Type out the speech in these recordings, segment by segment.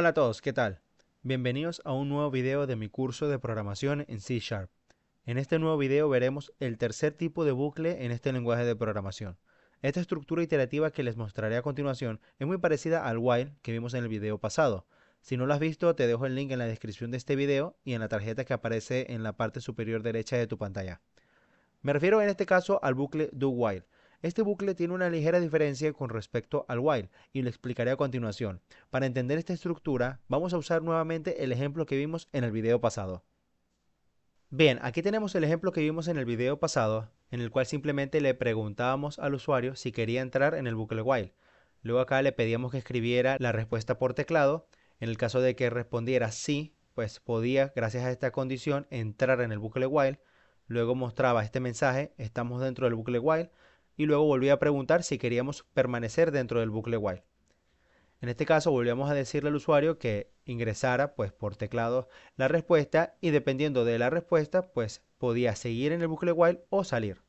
Hola a todos, ¿qué tal? Bienvenidos a un nuevo video de mi curso de programación en C Sharp. En este nuevo video veremos el tercer tipo de bucle en este lenguaje de programación. Esta estructura iterativa que les mostraré a continuación es muy parecida al while que vimos en el video pasado. Si no lo has visto, te dejo el link en la descripción de este video y en la tarjeta que aparece en la parte superior derecha de tu pantalla. Me refiero en este caso al bucle do while, este bucle tiene una ligera diferencia con respecto al while y lo explicaré a continuación. Para entender esta estructura vamos a usar nuevamente el ejemplo que vimos en el video pasado. Bien, aquí tenemos el ejemplo que vimos en el video pasado, en el cual simplemente le preguntábamos al usuario si quería entrar en el bucle while. Luego acá le pedíamos que escribiera la respuesta por teclado. En el caso de que respondiera sí, pues podía, gracias a esta condición, entrar en el bucle while. Luego mostraba este mensaje, estamos dentro del bucle while y luego volví a preguntar si queríamos permanecer dentro del bucle while. En este caso volvíamos a decirle al usuario que ingresara pues por teclado la respuesta y dependiendo de la respuesta pues podía seguir en el bucle while o salir.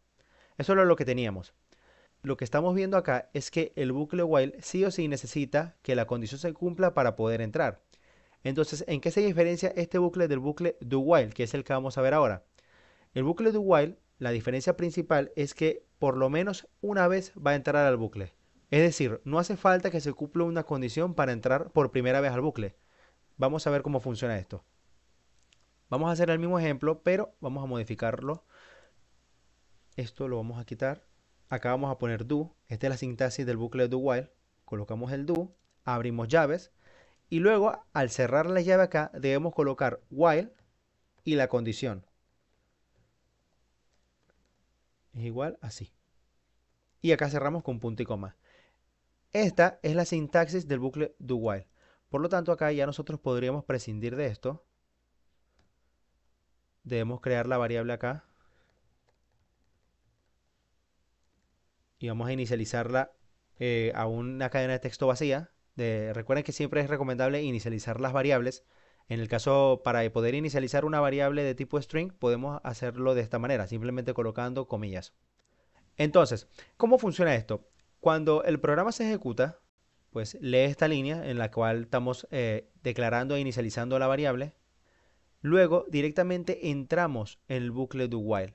Eso era lo que teníamos. Lo que estamos viendo acá es que el bucle while sí o sí necesita que la condición se cumpla para poder entrar. Entonces, ¿en qué se diferencia este bucle del bucle do while, que es el que vamos a ver ahora? El bucle do while la diferencia principal es que por lo menos una vez va a entrar al bucle. Es decir, no hace falta que se cumpla una condición para entrar por primera vez al bucle. Vamos a ver cómo funciona esto. Vamos a hacer el mismo ejemplo, pero vamos a modificarlo. Esto lo vamos a quitar. Acá vamos a poner do. Esta es la sintaxis del bucle do while. Colocamos el do, abrimos llaves y luego al cerrar la llave acá debemos colocar while y la condición es igual así. Y acá cerramos con punto y coma. Esta es la sintaxis del bucle do while. Por lo tanto, acá ya nosotros podríamos prescindir de esto. Debemos crear la variable acá. Y vamos a inicializarla eh, a una cadena de texto vacía. De, recuerden que siempre es recomendable inicializar las variables en el caso, para poder inicializar una variable de tipo string, podemos hacerlo de esta manera, simplemente colocando comillas. Entonces, ¿cómo funciona esto? Cuando el programa se ejecuta, pues lee esta línea en la cual estamos eh, declarando e inicializando la variable. Luego, directamente entramos en el bucle do while,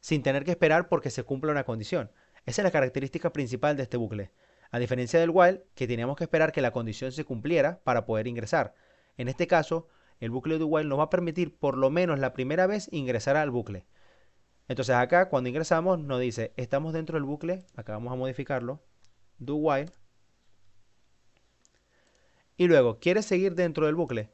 sin tener que esperar porque se cumpla una condición. Esa es la característica principal de este bucle. A diferencia del while, que teníamos que esperar que la condición se cumpliera para poder ingresar. En este caso, el bucle do while nos va a permitir por lo menos la primera vez ingresar al bucle. Entonces acá cuando ingresamos nos dice, estamos dentro del bucle, acá vamos a modificarlo, do while. Y luego, ¿quiere seguir dentro del bucle?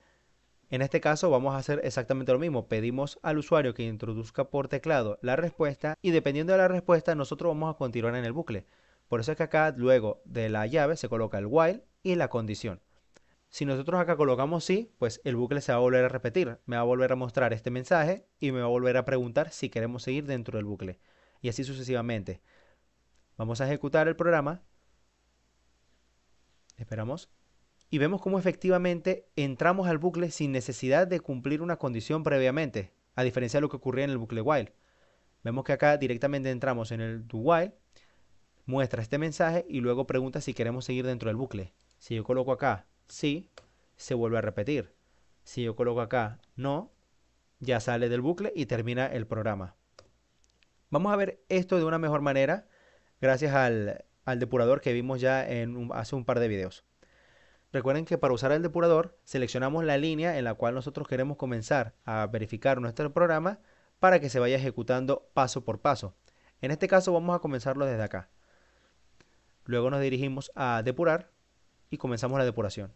En este caso vamos a hacer exactamente lo mismo, pedimos al usuario que introduzca por teclado la respuesta y dependiendo de la respuesta nosotros vamos a continuar en el bucle. Por eso es que acá luego de la llave se coloca el while y la condición. Si nosotros acá colocamos sí, pues el bucle se va a volver a repetir, me va a volver a mostrar este mensaje y me va a volver a preguntar si queremos seguir dentro del bucle. Y así sucesivamente. Vamos a ejecutar el programa. Esperamos. Y vemos cómo efectivamente entramos al bucle sin necesidad de cumplir una condición previamente, a diferencia de lo que ocurría en el bucle while. Vemos que acá directamente entramos en el do while, muestra este mensaje y luego pregunta si queremos seguir dentro del bucle. Si yo coloco acá si se vuelve a repetir. Si yo coloco acá no, ya sale del bucle y termina el programa. Vamos a ver esto de una mejor manera gracias al, depurador que vimos ya en hace un par de videos. Recuerden que para usar el depurador seleccionamos la línea en la cual nosotros queremos comenzar a verificar nuestro programa para que se vaya ejecutando paso por paso. En este caso vamos a comenzarlo desde acá. Luego nos dirigimos a depurar y comenzamos la depuración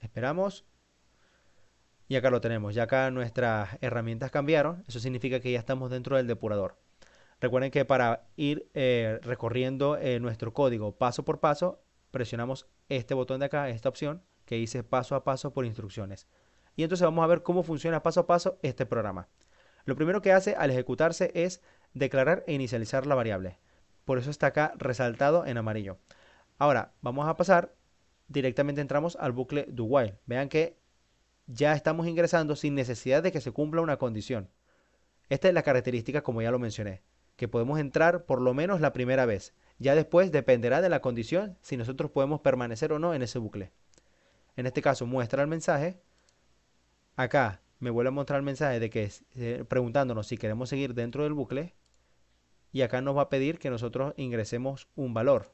esperamos. Y acá lo tenemos. Ya acá nuestras herramientas cambiaron. Eso significa que ya estamos dentro del depurador. Recuerden que para ir eh, recorriendo eh, nuestro código paso por paso, presionamos este botón de acá, esta opción que dice paso a paso por instrucciones. Y entonces vamos a ver cómo funciona paso a paso este programa. Lo primero que hace al ejecutarse es declarar e inicializar la variable. Por eso está acá resaltado en amarillo. Ahora vamos a pasar directamente entramos al bucle do while. Vean que ya estamos ingresando sin necesidad de que se cumpla una condición. Esta es la característica, como ya lo mencioné, que podemos entrar por lo menos la primera vez. Ya después dependerá de la condición si nosotros podemos permanecer o no en ese bucle. En este caso, muestra el mensaje. Acá me vuelve a mostrar el mensaje de que eh, preguntándonos si queremos seguir dentro del bucle. Y acá nos va a pedir que nosotros ingresemos un valor.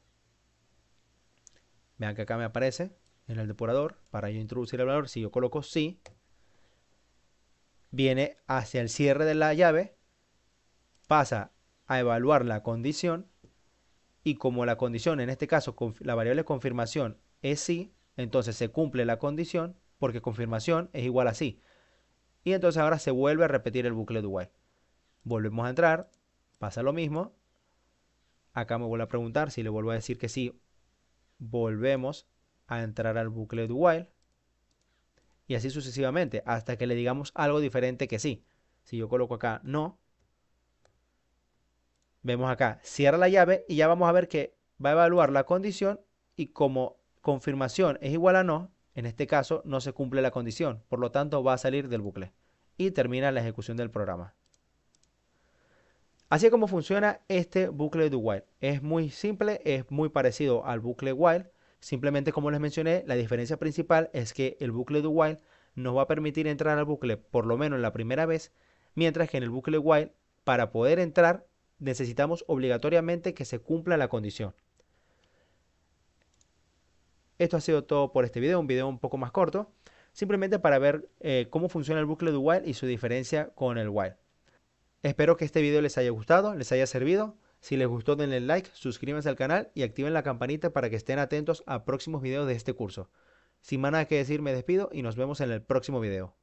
Vean que acá me aparece en el depurador para yo introducir el valor. Si yo coloco sí, viene hacia el cierre de la llave, pasa a evaluar la condición y como la condición, en este caso la variable confirmación es sí, entonces se cumple la condición porque confirmación es igual a sí. Y entonces ahora se vuelve a repetir el bucle de while. Volvemos a entrar, pasa lo mismo. Acá me vuelve a preguntar si le vuelvo a decir que sí volvemos a entrar al bucle do while y así sucesivamente hasta que le digamos algo diferente que sí. Si yo coloco acá no, vemos acá, cierra la llave y ya vamos a ver que va a evaluar la condición y como confirmación es igual a no, en este caso no se cumple la condición, por lo tanto va a salir del bucle y termina la ejecución del programa. Así es como funciona este bucle do while. Es muy simple, es muy parecido al bucle while. Simplemente como les mencioné, la diferencia principal es que el bucle do while nos va a permitir entrar al bucle por lo menos la primera vez, mientras que en el bucle while, para poder entrar, necesitamos obligatoriamente que se cumpla la condición. Esto ha sido todo por este video, un video un poco más corto, simplemente para ver eh, cómo funciona el bucle do while y su diferencia con el while. Espero que este video les haya gustado, les haya servido. Si les gustó denle like, suscríbanse al canal y activen la campanita para que estén atentos a próximos videos de este curso. Sin más nada que decir me despido y nos vemos en el próximo video.